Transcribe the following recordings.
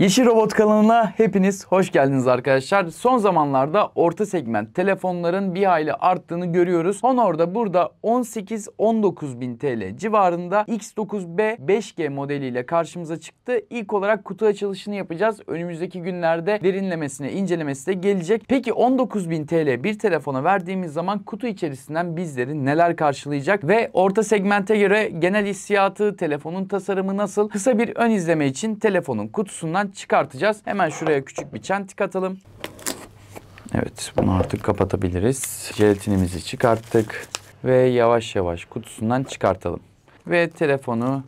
Yeşil Robot kanalına hepiniz hoş geldiniz arkadaşlar. Son zamanlarda orta segment telefonların bir hayli arttığını görüyoruz. Honor da burada 18-19 bin TL civarında X9B 5G modeliyle karşımıza çıktı. İlk olarak kutu açılışını yapacağız. Önümüzdeki günlerde derinlemesine incelemesi de gelecek. Peki 19 bin TL bir telefona verdiğimiz zaman kutu içerisinden bizleri neler karşılayacak ve orta segmente göre genel hissiyatı, telefonun tasarımı nasıl? Kısa bir ön izleme için telefonun kutusundan çıkartacağız. Hemen şuraya küçük bir çentik atalım. Evet bunu artık kapatabiliriz. Jelatinimizi çıkarttık ve yavaş yavaş kutusundan çıkartalım. Ve telefonu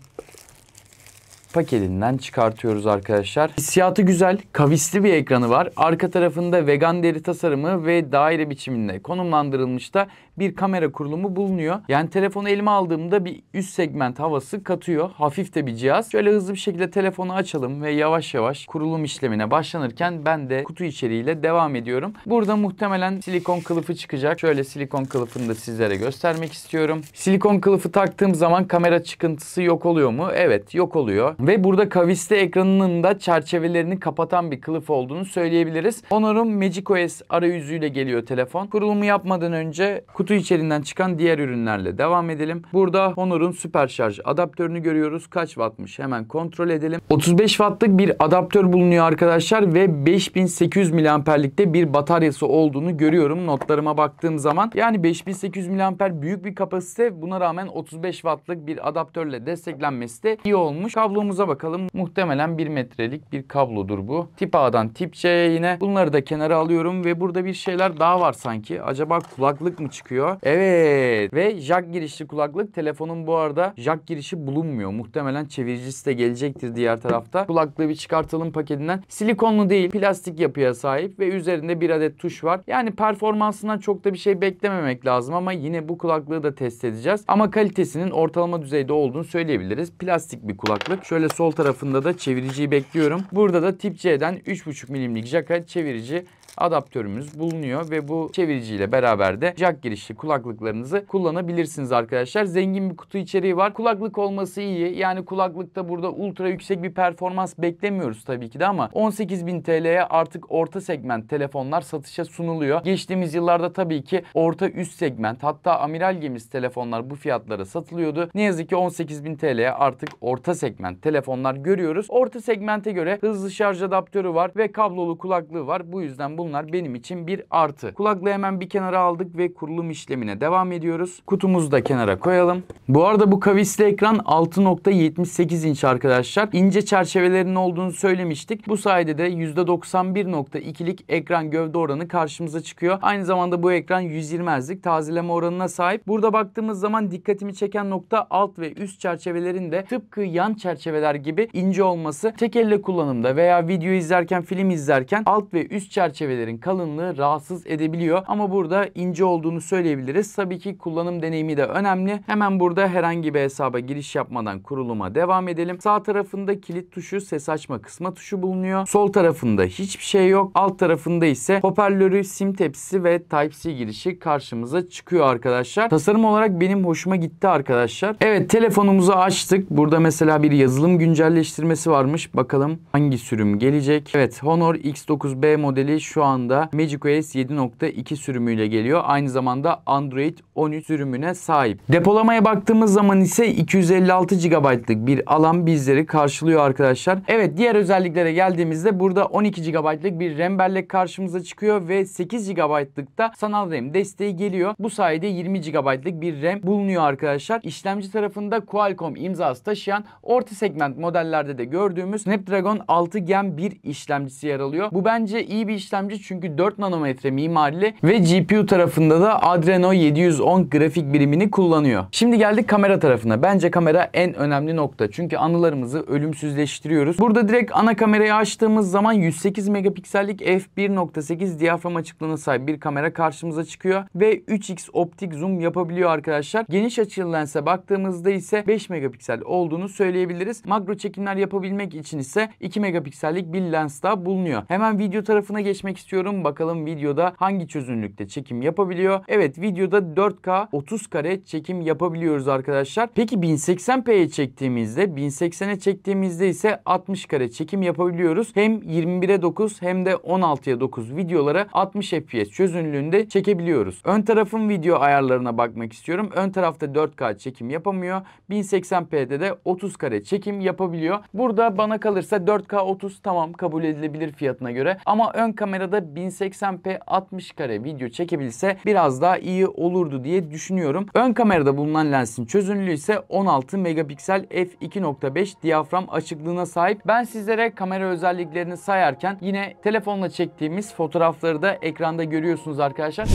paketinden çıkartıyoruz arkadaşlar. Hissiyatı güzel, kavisli bir ekranı var. Arka tarafında vegan deri tasarımı ve daire biçiminde konumlandırılmış da bir kamera kurulumu bulunuyor. Yani telefonu elime aldığımda bir üst segment havası katıyor. Hafif de bir cihaz. Şöyle hızlı bir şekilde telefonu açalım ve yavaş yavaş kurulum işlemine başlanırken ben de kutu içeriğiyle devam ediyorum. Burada muhtemelen silikon kılıfı çıkacak. Şöyle silikon kılıfını da sizlere göstermek istiyorum. Silikon kılıfı taktığım zaman kamera çıkıntısı yok oluyor mu? Evet yok oluyor. Ve burada kavisli ekranının da çerçevelerini kapatan bir kılıf olduğunu söyleyebiliriz. Honor'un macOS arayüzüyle geliyor telefon. Kurulumu yapmadan önce kutu kutu içerisinden çıkan diğer ürünlerle devam edelim. Burada Honor'un süper şarj adaptörünü görüyoruz. Kaç wattmış hemen kontrol edelim. 35 wattlık bir adaptör bulunuyor arkadaşlar ve 5800 miliamperlikte bir bataryası olduğunu görüyorum notlarıma baktığım zaman. Yani 5800 miliamper büyük bir kapasite buna rağmen 35 wattlık bir adaptörle desteklenmesi de iyi olmuş. Kablomuza bakalım. Muhtemelen 1 metrelik bir kablodur bu. Tip A'dan tip C'ye yine bunları da kenara alıyorum ve burada bir şeyler daha var sanki. Acaba kulaklık mı çıkıyor? çıkıyor. Evet ve jack girişli kulaklık. Telefonun bu arada jack girişi bulunmuyor. Muhtemelen çeviricisi de gelecektir diğer tarafta. Kulaklığı bir çıkartalım paketinden. Silikonlu değil plastik yapıya sahip ve üzerinde bir adet tuş var. Yani performansından çok da bir şey beklememek lazım ama yine bu kulaklığı da test edeceğiz. Ama kalitesinin ortalama düzeyde olduğunu söyleyebiliriz. Plastik bir kulaklık. Şöyle sol tarafında da çeviriciyi bekliyorum. Burada da tip C'den 3.5 milimlik jaka çevirici adaptörümüz bulunuyor ve bu çeviriciyle beraber de jack girişi girişli kulaklıklarınızı kullanabilirsiniz arkadaşlar. Zengin bir kutu içeriği var. Kulaklık olması iyi. Yani kulaklıkta burada ultra yüksek bir performans beklemiyoruz tabii ki de ama 18.000 TL'ye artık orta segment telefonlar satışa sunuluyor. Geçtiğimiz yıllarda tabii ki orta üst segment hatta amiral gemisi telefonlar bu fiyatlara satılıyordu. Ne yazık ki 18.000 TL'ye artık orta segment telefonlar görüyoruz. Orta segmente göre hızlı şarj adaptörü var ve kablolu kulaklığı var. Bu yüzden bunlar benim için bir artı. Kulaklığı hemen bir kenara aldık ve kurulum işlemine devam ediyoruz. Kutumuzu da kenara koyalım. Bu arada bu kavisli ekran 6.78 inç arkadaşlar. İnce çerçevelerinin olduğunu söylemiştik. Bu sayede de %91.2'lik ekran gövde oranı karşımıza çıkıyor. Aynı zamanda bu ekran 120 Hz'lik tazeleme oranına sahip. Burada baktığımız zaman dikkatimi çeken nokta alt ve üst çerçevelerin de tıpkı yan çerçeveler gibi ince olması. Tek elle kullanımda veya video izlerken, film izlerken alt ve üst çerçevelerin kalınlığı rahatsız edebiliyor. Ama burada ince olduğunu söyleyebilirim söyleyebiliriz. Tabii ki kullanım deneyimi de önemli. Hemen burada herhangi bir hesaba giriş yapmadan kuruluma devam edelim. Sağ tarafında kilit tuşu, ses açma kısma tuşu bulunuyor. Sol tarafında hiçbir şey yok. Alt tarafında ise hoparlörü, sim tepsisi ve Type-C girişi karşımıza çıkıyor arkadaşlar. Tasarım olarak benim hoşuma gitti arkadaşlar. Evet telefonumuzu açtık. Burada mesela bir yazılım güncelleştirmesi varmış. Bakalım hangi sürüm gelecek. Evet Honor X9B modeli şu anda MagicOS 7.2 sürümüyle geliyor. Aynı zamanda boyutunda Android 13 sürümüne sahip. Depolamaya baktığımız zaman ise 256 GB'lık bir alan bizleri karşılıyor arkadaşlar. Evet diğer özelliklere geldiğimizde burada 12 GB'lık bir RAM bellek karşımıza çıkıyor ve 8 GB'lık da sanal RAM desteği geliyor. Bu sayede 20 GB'lık bir RAM bulunuyor arkadaşlar. İşlemci tarafında Qualcomm imzası taşıyan orta segment modellerde de gördüğümüz Snapdragon 6 Gen 1 işlemcisi yer alıyor. Bu bence iyi bir işlemci çünkü 4 nanometre mimarili ve GPU tarafında da Adreno 710 grafik birimini kullanıyor. Şimdi geldik kamera tarafına. Bence kamera en önemli nokta. Çünkü anılarımızı ölümsüzleştiriyoruz. Burada direkt ana kamerayı açtığımız zaman 108 megapiksellik f1.8 diyafram açıklığına sahip bir kamera karşımıza çıkıyor ve 3x optik zoom yapabiliyor arkadaşlar. Geniş açılı lense baktığımızda ise 5 megapiksel olduğunu söyleyebiliriz. Makro çekimler yapabilmek için ise 2 megapiksellik bir lens daha bulunuyor. Hemen video tarafına geçmek istiyorum. Bakalım videoda hangi çözünürlükte çekim yapabiliyor. Evet Evet videoda 4K 30 kare çekim yapabiliyoruz arkadaşlar. Peki 1080p'ye çektiğimizde 1080'e çektiğimizde ise 60 kare çekim yapabiliyoruz. Hem 21'e 9 hem de 16'ya 9 videolara 60 FPS çözünürlüğünde çekebiliyoruz. Ön tarafın video ayarlarına bakmak istiyorum. Ön tarafta 4K çekim yapamıyor. 1080p'de de 30 kare çekim yapabiliyor. Burada bana kalırsa 4K 30 tamam kabul edilebilir fiyatına göre. Ama ön kamerada 1080p 60 kare video çekebilse biraz daha iyi olurdu diye düşünüyorum. Ön kamerada bulunan lensin çözünürlüğü ise 16 megapiksel f2.5 diyafram açıklığına sahip. Ben sizlere kamera özelliklerini sayarken yine telefonla çektiğimiz fotoğrafları da ekranda görüyorsunuz arkadaşlar.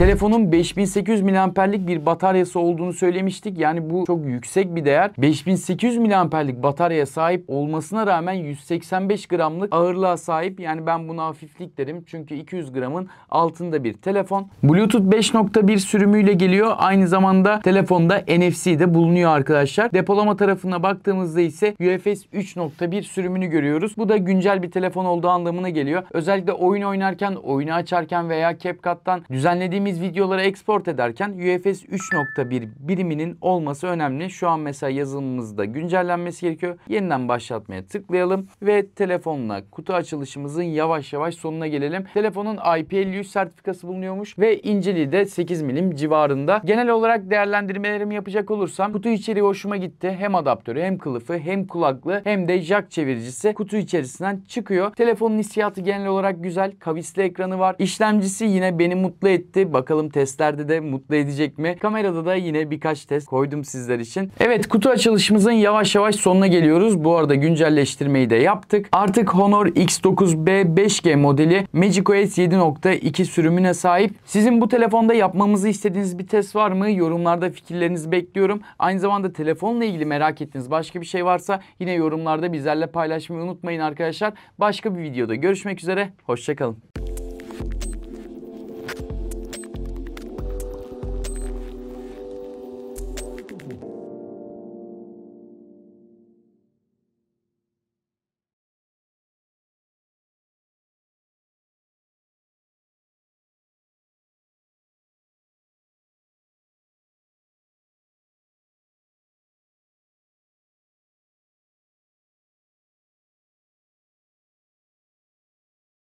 Telefonun 5800 mAh'lik bir bataryası olduğunu söylemiştik. Yani bu çok yüksek bir değer. 5800 mAh'lik bataryaya sahip olmasına rağmen 185 gramlık ağırlığa sahip. Yani ben buna hafiflik derim. Çünkü 200 gramın altında bir telefon. Bluetooth 5.1 sürümüyle geliyor. Aynı zamanda telefonda NFC de bulunuyor arkadaşlar. Depolama tarafına baktığımızda ise UFS 3.1 sürümünü görüyoruz. Bu da güncel bir telefon olduğu anlamına geliyor. Özellikle oyun oynarken, oyunu açarken veya CapCut'tan düzenlediğimiz biz videoları export ederken UFS 3.1 biriminin olması önemli. Şu an mesela yazılımımızda güncellenmesi gerekiyor. Yeniden başlatmaya tıklayalım ve telefonla kutu açılışımızın yavaş yavaş sonuna gelelim. Telefonun IP5100 sertifikası bulunuyormuş ve inceliği de 8 milim civarında. Genel olarak değerlendirmelerimi yapacak olursam kutu içeriği hoşuma gitti. Hem adaptörü hem kılıfı hem kulaklığı hem de jack çeviricisi kutu içerisinden çıkıyor. Telefonun hissiyatı genel olarak güzel. Kavisli ekranı var. İşlemcisi yine beni mutlu etti. Bak Bakalım testlerde de mutlu edecek mi? Kamerada da yine birkaç test koydum sizler için. Evet kutu açılışımızın yavaş yavaş sonuna geliyoruz. Bu arada güncelleştirmeyi de yaptık. Artık Honor X9B 5G modeli MagicOS 7.2 sürümüne sahip. Sizin bu telefonda yapmamızı istediğiniz bir test var mı? Yorumlarda fikirlerinizi bekliyorum. Aynı zamanda telefonla ilgili merak ettiğiniz başka bir şey varsa yine yorumlarda bizlerle paylaşmayı unutmayın arkadaşlar. Başka bir videoda görüşmek üzere. Hoşçakalın.